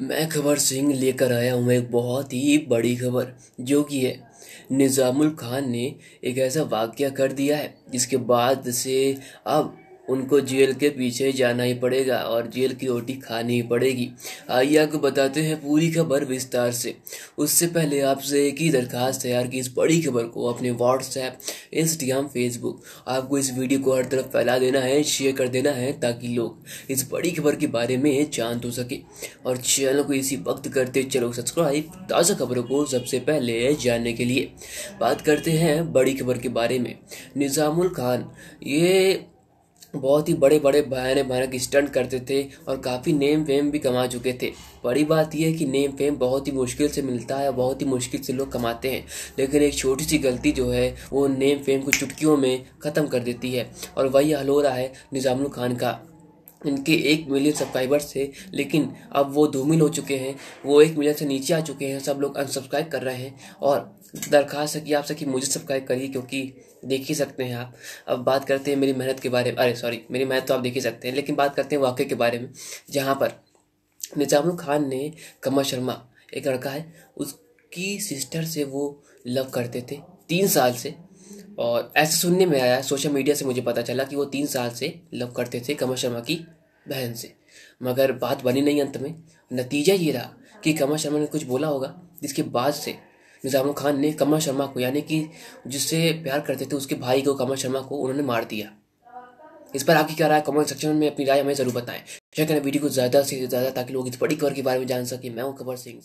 मैं खबर सिंह लेकर आया हूँ एक बहुत ही बड़ी खबर जो कि है निज़ामुल खान ने एक ऐसा वाक्य कर दिया है जिसके बाद से अब उनको जेल के पीछे जाना ही पड़ेगा और जेल की रोटी खानी ही पड़ेगी आइए आपको बताते हैं पूरी खबर विस्तार से उससे पहले आपसे एक ही दरखास्त है यार कि इस बड़ी खबर को अपने व्हाट्सएप इंस्टाग्राम फेसबुक आपको इस वीडियो को हर तरफ फैला देना है शेयर कर देना है ताकि लोग इस बड़ी खबर के बारे में जान हो तो सके और चैनल को इसी वक्त करते चलो सब्सक्राइब ताज़ा खबरों को सबसे पहले जानने के लिए बात करते हैं बड़ी खबर के बारे में निज़ामुल खान ये बहुत ही बड़े बड़े भयानक भयानक स्टंट करते थे और काफ़ी नेम फेम भी कमा चुके थे बड़ी बात यह है कि नेम फेम बहुत ही मुश्किल से मिलता है बहुत ही मुश्किल से लोग कमाते हैं लेकिन एक छोटी सी गलती जो है वो नेम फेम को चुटकियों में ख़त्म कर देती है और वही हलोरा है निज़ामुल खान का इनके एक मिलियन सब्सक्राइबर्स थे लेकिन अब वो धूमिल हो चुके हैं वो एक मिलियन से नीचे आ चुके हैं सब लोग अनसब्सक्राइब कर रहे हैं और दरख्वास्त है कि आपसे कि मुझे सब्सक्राइब करिए क्योंकि देख ही सकते हैं आप अब बात करते हैं मेरी मेहनत के बारे में अरे सॉरी मेरी मेहनत तो आप देख ही सकते हैं लेकिन बात करते हैं वाक्य के बारे में जहाँ पर निजामुल खान ने कमल शर्मा एक लड़का है उसकी सिस्टर से वो लव करते थे तीन साल से और ऐसे सुनने में आया सोशल मीडिया से मुझे पता चला कि वो तीन साल से लव करते थे कमल शर्मा की बहन से मगर बात बनी नहीं अंत में नतीजा ये रहा कि कमल शर्मा ने कुछ बोला होगा जिसके बाद से निज़ामुल खान ने कमल शर्मा को यानी कि जिससे प्यार करते थे उसके भाई को कमल शर्मा को उन्होंने मार दिया इस पर आपकी क्या राय कमेंट सेक्शन में अपनी राय हमें जरूर बताएं शेयर करें वीडियो को ज़्यादा से ज़्यादा ताकि लोग इस बड़ी खबर के बारे में जान सकें मैं हूं खबर सिंह